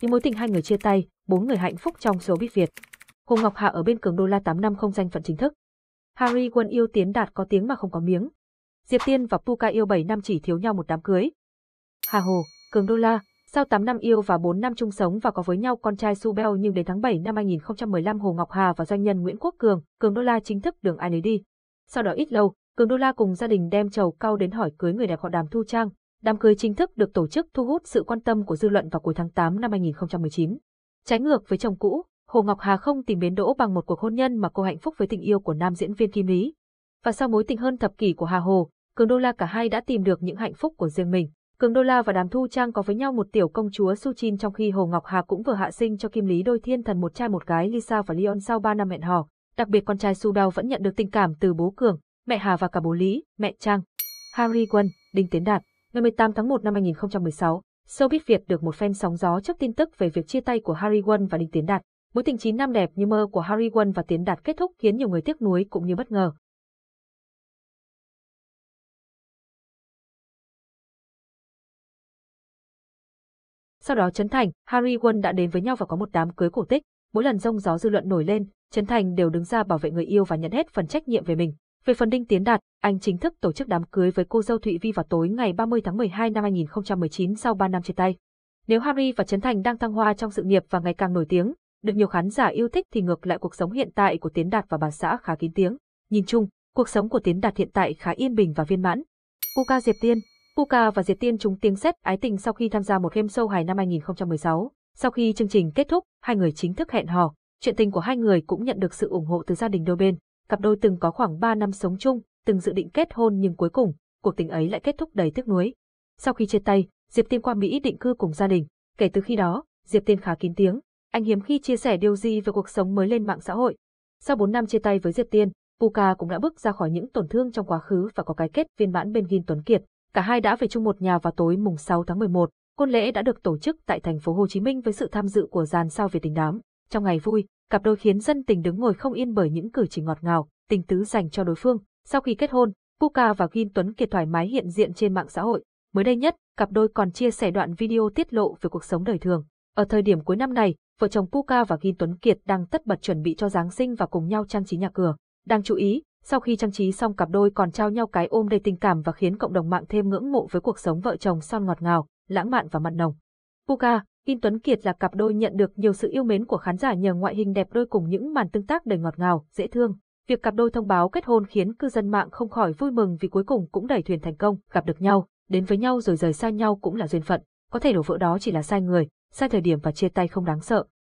vì mối tình hai người chia tay, bốn người hạnh phúc trong số biết Việt. Hồ Ngọc Hạ ở bên Cường Đô La 8 năm không danh phận chính thức. Harry quân yêu Tiến Đạt có tiếng mà không có miếng. Diệp Tiên và Puka yêu 7 năm chỉ thiếu nhau một đám cưới. Hà Hồ, Cường Đô La, sau 8 năm yêu và 4 năm chung sống và có với nhau con trai Subel nhưng đến tháng 7 năm 2015 Hồ Ngọc Hà và doanh nhân Nguyễn Quốc Cường, Cường Đô La chính thức đường ai nấy đi. Sau đó ít lâu, Cường Đô La cùng gia đình đem chầu cao đến hỏi cưới người đẹp họ Đàm Thu Trang, đám cưới chính thức được tổ chức thu hút sự quan tâm của dư luận vào cuối tháng 8 năm 2019. Trái ngược với chồng cũ, Hồ Ngọc Hà không tìm biến Đỗ bằng một cuộc hôn nhân mà cô hạnh phúc với tình yêu của nam diễn viên Kim Lý. Và sau mối tình hơn thập kỷ của Hà Hồ, Cường Đô La cả hai đã tìm được những hạnh phúc của riêng mình. Cường Đô La và Đàm Thu Trang có với nhau một tiểu công chúa Su Chin trong khi Hồ Ngọc Hà cũng vừa hạ sinh cho Kim Lý đôi thiên thần một trai một gái Lisa và Leon sau 3 năm hẹn hò. Đặc biệt con trai Su Đao vẫn nhận được tình cảm từ bố Cường, mẹ Hà và cả bố Lý, mẹ Trang. Harry Quân, Đinh Tiến Đạt ngày 18 tháng 1 năm 2016, Showbiz Việt được một fan sóng gió trước tin tức về việc chia tay của Harry Won và Đinh Tiến Đạt. Mối tình chín năm đẹp như mơ của Harry Won và Tiến Đạt kết thúc khiến nhiều người tiếc nuối cũng như bất ngờ. Sau đó Trấn Thành, Harry Won đã đến với nhau và có một đám cưới cổ tích. Mỗi lần rông gió dư luận nổi lên, Trấn Thành đều đứng ra bảo vệ người yêu và nhận hết phần trách nhiệm về mình. Về phần Đinh Tiến Đạt, anh chính thức tổ chức đám cưới với cô dâu Thụy Vi vào tối ngày 30 tháng 12 năm 2019 sau 3 năm chia tay. Nếu Harry và Trấn Thành đang thăng hoa trong sự nghiệp và ngày càng nổi tiếng, được nhiều khán giả yêu thích thì ngược lại cuộc sống hiện tại của Tiến Đạt và bà xã khá kín tiếng. Nhìn chung, cuộc sống của Tiến Đạt hiện tại khá yên bình và viên mãn. Puka Diệp Tiên Puka và Diệp Tiên chúng tiếng xét ái tình sau khi tham gia một game show hài năm 2016. Sau khi chương trình kết thúc, hai người chính thức hẹn hò. Chuyện tình của hai người cũng nhận được sự ủng hộ từ gia đình đôi bên. Cặp đôi từng có khoảng 3 năm sống chung, từng dự định kết hôn nhưng cuối cùng, cuộc tình ấy lại kết thúc đầy tiếc nuối. Sau khi chia tay, Diệp Tiên qua Mỹ định cư cùng gia đình. Kể từ khi đó, Diệp Tiên khá kín tiếng, anh hiếm khi chia sẻ điều gì về cuộc sống mới lên mạng xã hội. Sau 4 năm chia tay với Diệp Tiên, Puka cũng đã bước ra khỏi những tổn thương trong quá khứ và có cái kết viên mãn bên Gin Tuấn Kiệt. Cả hai đã về chung một nhà vào tối mùng 6 tháng 11. Hôn lễ đã được tổ chức tại thành phố Hồ Chí Minh với sự tham dự của dàn sao Việt tình đám. Trong ngày vui, cặp đôi khiến dân tình đứng ngồi không yên bởi những cử chỉ ngọt ngào, tình tứ dành cho đối phương. Sau khi kết hôn, Puka và Kim Tuấn Kiệt thoải mái hiện diện trên mạng xã hội. Mới đây nhất, cặp đôi còn chia sẻ đoạn video tiết lộ về cuộc sống đời thường. Ở thời điểm cuối năm này, vợ chồng Puka và Kim Tuấn Kiệt đang tất bật chuẩn bị cho Giáng sinh và cùng nhau trang trí nhà cửa. Đang chú ý, sau khi trang trí xong cặp đôi còn trao nhau cái ôm đầy tình cảm và khiến cộng đồng mạng thêm ngưỡng mộ với cuộc sống vợ chồng son ngọt ngào, lãng mạn và mặn nồng. Puka, Kim Tuấn Kiệt là cặp đôi nhận được nhiều sự yêu mến của khán giả nhờ ngoại hình đẹp đôi cùng những màn tương tác đầy ngọt ngào, dễ thương. Việc cặp đôi thông báo kết hôn khiến cư dân mạng không khỏi vui mừng vì cuối cùng cũng đẩy thuyền thành công, gặp được nhau, đến với nhau rồi rời xa nhau cũng là duyên phận, có thể đổ vỡ đó chỉ là sai người, sai thời điểm và chia tay không đáng sợ.